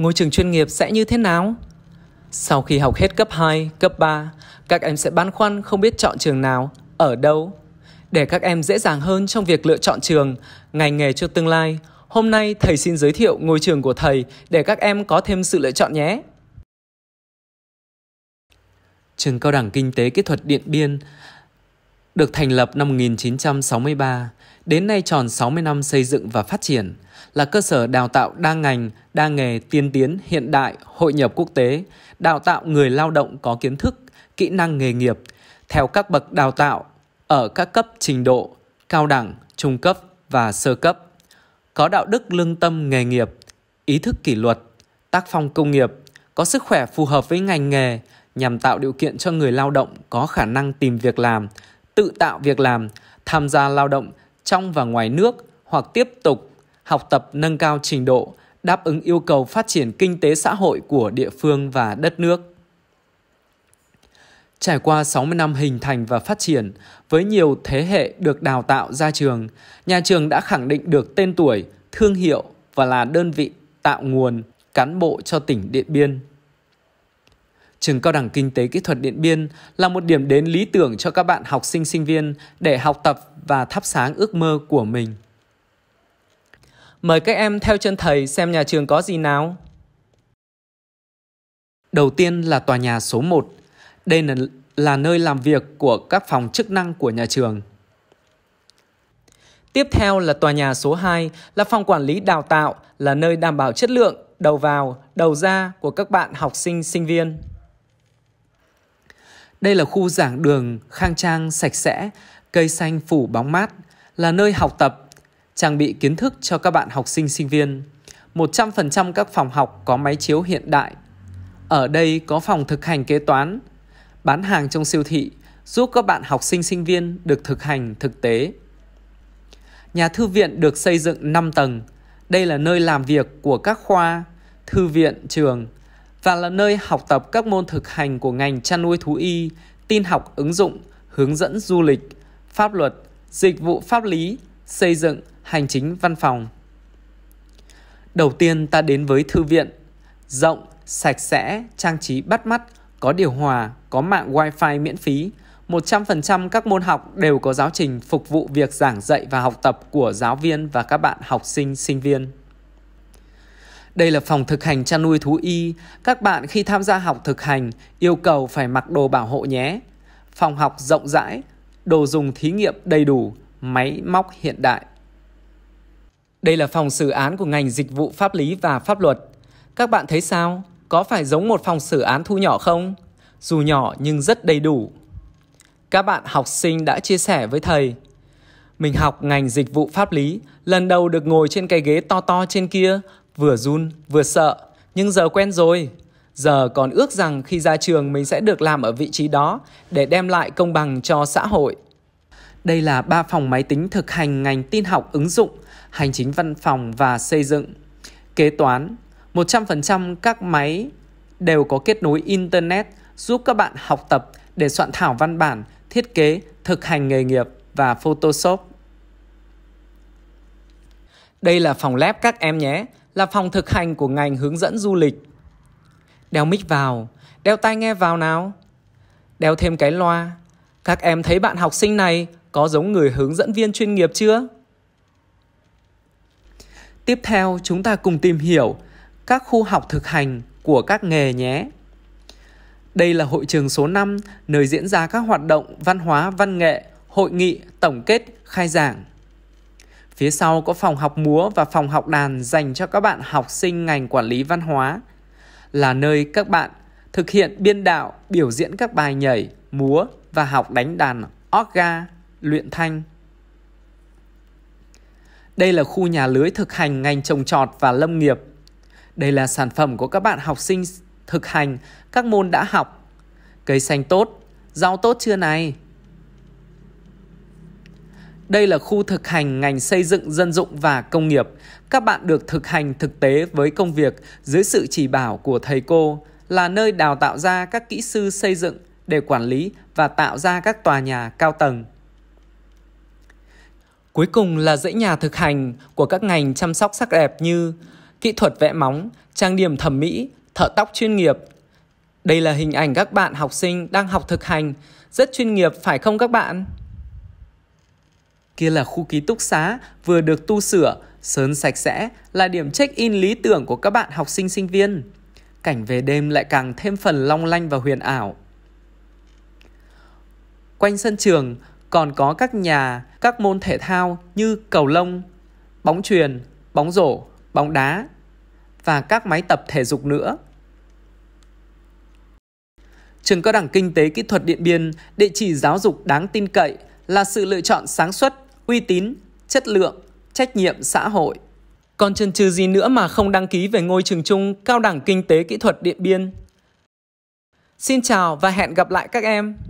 ngôi trường chuyên nghiệp sẽ như thế nào? Sau khi học hết cấp 2, cấp 3, các em sẽ băn khoăn không biết chọn trường nào, ở đâu. Để các em dễ dàng hơn trong việc lựa chọn trường, ngành nghề cho tương lai, hôm nay thầy xin giới thiệu ngôi trường của thầy để các em có thêm sự lựa chọn nhé. Trường Cao đẳng Kinh tế Kỹ thuật Điện Biên được thành lập năm 1963, đến nay tròn 60 năm xây dựng và phát triển, là cơ sở đào tạo đa ngành, đa nghề tiên tiến, hiện đại, hội nhập quốc tế, đào tạo người lao động có kiến thức, kỹ năng nghề nghiệp theo các bậc đào tạo ở các cấp trình độ cao đẳng, trung cấp và sơ cấp, có đạo đức lương tâm nghề nghiệp, ý thức kỷ luật, tác phong công nghiệp, có sức khỏe phù hợp với ngành nghề nhằm tạo điều kiện cho người lao động có khả năng tìm việc làm, tự tạo việc làm, tham gia lao động trong và ngoài nước hoặc tiếp tục học tập nâng cao trình độ, đáp ứng yêu cầu phát triển kinh tế xã hội của địa phương và đất nước. Trải qua 60 năm hình thành và phát triển, với nhiều thế hệ được đào tạo ra trường, nhà trường đã khẳng định được tên tuổi, thương hiệu và là đơn vị tạo nguồn cán bộ cho tỉnh Điện Biên. Trường Cao đẳng Kinh tế Kỹ thuật Điện Biên là một điểm đến lý tưởng cho các bạn học sinh sinh viên để học tập và thắp sáng ước mơ của mình. Mời các em theo chân thầy xem nhà trường có gì nào. Đầu tiên là tòa nhà số 1. Đây là, là nơi làm việc của các phòng chức năng của nhà trường. Tiếp theo là tòa nhà số 2 là phòng quản lý đào tạo là nơi đảm bảo chất lượng đầu vào, đầu ra của các bạn học sinh sinh viên. Đây là khu giảng đường khang trang sạch sẽ, cây xanh phủ bóng mát, là nơi học tập, trang bị kiến thức cho các bạn học sinh sinh viên. 100% các phòng học có máy chiếu hiện đại. Ở đây có phòng thực hành kế toán, bán hàng trong siêu thị, giúp các bạn học sinh sinh viên được thực hành thực tế. Nhà thư viện được xây dựng 5 tầng. Đây là nơi làm việc của các khoa, thư viện, trường – và là nơi học tập các môn thực hành của ngành chăn nuôi thú y, tin học ứng dụng, hướng dẫn du lịch, pháp luật, dịch vụ pháp lý, xây dựng, hành chính văn phòng. Đầu tiên ta đến với thư viện, rộng, sạch sẽ, trang trí bắt mắt, có điều hòa, có mạng wifi miễn phí, 100% các môn học đều có giáo trình phục vụ việc giảng dạy và học tập của giáo viên và các bạn học sinh sinh viên. Đây là phòng thực hành chăn nuôi thú y. Các bạn khi tham gia học thực hành yêu cầu phải mặc đồ bảo hộ nhé. Phòng học rộng rãi, đồ dùng thí nghiệm đầy đủ, máy móc hiện đại. Đây là phòng xử án của ngành dịch vụ pháp lý và pháp luật. Các bạn thấy sao? Có phải giống một phòng xử án thu nhỏ không? Dù nhỏ nhưng rất đầy đủ. Các bạn học sinh đã chia sẻ với thầy. Mình học ngành dịch vụ pháp lý, lần đầu được ngồi trên cái ghế to to trên kia, Vừa run, vừa sợ, nhưng giờ quen rồi. Giờ còn ước rằng khi ra trường mình sẽ được làm ở vị trí đó để đem lại công bằng cho xã hội. Đây là ba phòng máy tính thực hành ngành tin học ứng dụng, hành chính văn phòng và xây dựng. Kế toán, 100% các máy đều có kết nối Internet giúp các bạn học tập để soạn thảo văn bản, thiết kế, thực hành nghề nghiệp và Photoshop. Đây là phòng lab các em nhé là phòng thực hành của ngành hướng dẫn du lịch. Đeo mic vào, đeo tai nghe vào nào. Đeo thêm cái loa. Các em thấy bạn học sinh này có giống người hướng dẫn viên chuyên nghiệp chưa? Tiếp theo chúng ta cùng tìm hiểu các khu học thực hành của các nghề nhé. Đây là hội trường số 5 nơi diễn ra các hoạt động văn hóa, văn nghệ, hội nghị, tổng kết, khai giảng. Phía sau có phòng học múa và phòng học đàn dành cho các bạn học sinh ngành quản lý văn hóa, là nơi các bạn thực hiện biên đạo, biểu diễn các bài nhảy, múa và học đánh đàn orga, luyện thanh. Đây là khu nhà lưới thực hành ngành trồng trọt và lâm nghiệp. Đây là sản phẩm của các bạn học sinh thực hành các môn đã học. Cây xanh tốt, rau tốt chưa này? Đây là khu thực hành ngành xây dựng dân dụng và công nghiệp. Các bạn được thực hành thực tế với công việc dưới sự chỉ bảo của thầy cô, là nơi đào tạo ra các kỹ sư xây dựng để quản lý và tạo ra các tòa nhà cao tầng. Cuối cùng là dãy nhà thực hành của các ngành chăm sóc sắc đẹp như kỹ thuật vẽ móng, trang điểm thẩm mỹ, thợ tóc chuyên nghiệp. Đây là hình ảnh các bạn học sinh đang học thực hành, rất chuyên nghiệp phải không các bạn? kia là khu ký túc xá vừa được tu sửa, sơn sạch sẽ là điểm check-in lý tưởng của các bạn học sinh sinh viên. Cảnh về đêm lại càng thêm phần long lanh và huyền ảo. Quanh sân trường còn có các nhà, các môn thể thao như cầu lông, bóng truyền bóng rổ, bóng đá và các máy tập thể dục nữa. Trường Cao đẳng Kinh tế Kỹ thuật Điện Biên, địa chỉ giáo dục đáng tin cậy là sự lựa chọn sáng suốt uy tín, chất lượng, trách nhiệm xã hội. Còn chần chừ gì nữa mà không đăng ký về ngôi trường chung Cao đẳng Kinh tế Kỹ thuật Điện Biên? Xin chào và hẹn gặp lại các em!